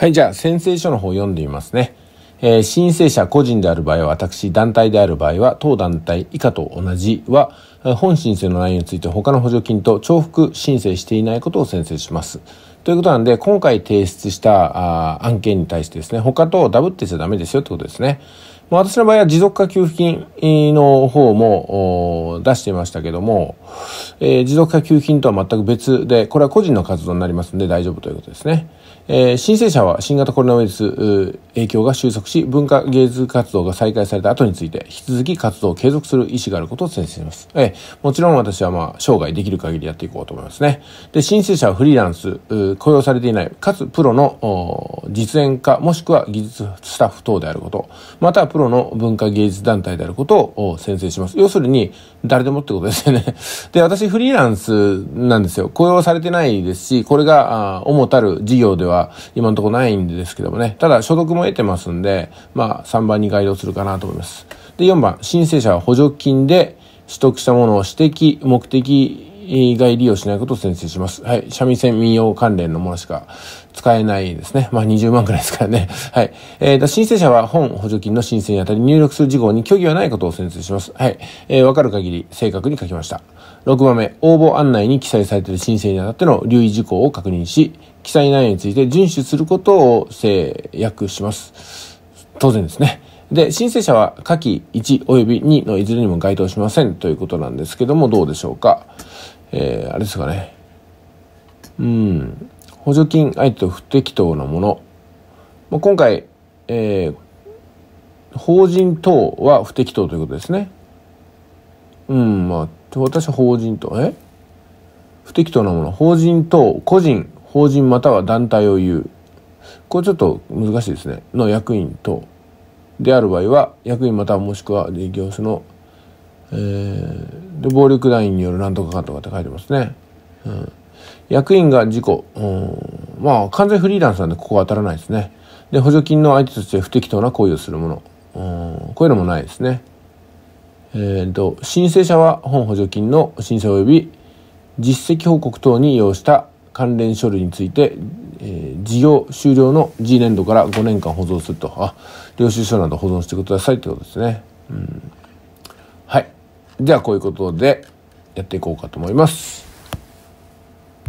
はい、じゃあ、宣誓書の方を読んでみますね。えー、申請者個人である場合は私、団体である場合は、当団体以下と同じは、本申請の内容について他の補助金と重複申請していないことを宣誓します。ということなんで、今回提出した案件に対してですね、他とダブってちゃダメですよってことですね。まあ、私の場合は持続化給付金の方も出していましたけども、えー、持続化給付金とは全く別で、これは個人の活動になりますので大丈夫ということですね。えー、申請者は新型コロナウイルス影響が収束し、文化芸術活動が再開された後について、引き続き活動を継続する意思があることを宣誓します。えー、もちろん私はまあ、生涯できる限りやっていこうと思いますね。で、申請者はフリーランス、雇用されていない、かつプロの実演家、もしくは技術スタッフ等であること、またはプロの文化芸術団体であることことを宣誓します。要するに、誰でもってことですよね。で、私フリーランスなんですよ。雇用されてないですし、これが、あ主たる事業では今のところないんですけどもね。ただ、所得も得てますんで、まあ、3番に該当するかなと思います。で、4番、申請者は補助金で取得したものを指摘、目的以外利用しないことを宣誓します。はい。三味線民謡関連のものしか使えないですね。まあ、20万くらいですからね。はい。えー、申請者は本補助金の申請にあたり入力する事項に虚偽はないことを宣誓します。はい。えー、わかる限り正確に書きました。6番目、応募案内に記載されている申請にあたっての留意事項を確認し、記載内容について遵守することを制約します。当然ですね。で、申請者は下記1及び2のいずれにも該当しませんということなんですけども、どうでしょうか。えー、あれですかね。うん。補助金、あえて不適当なもの。まあ、今回、えー、法人等は不適当ということですね。うん、まあ、私は法人と、え不適当なもの。法人等、個人、法人または団体を言う。これちょっと難しいですね。の役員等である場合は、役員またはもしくは業所のえー、で暴力団員によるなんとかかんとかって書いてますね。うん、役員が事故、うん、まあ完全フリーランスなんでここは当たらないですね。で補助金の相手として不適当な行為をするもの、うん、こういうのもないですね。えーと、と申請者は本補助金の申請及び実績報告等に要した関連書類について、えー、事業終了の次年度から5年間保存するとあ領収書など保存してくださいってことですね。うんではこういうことでやっていこうかと思います。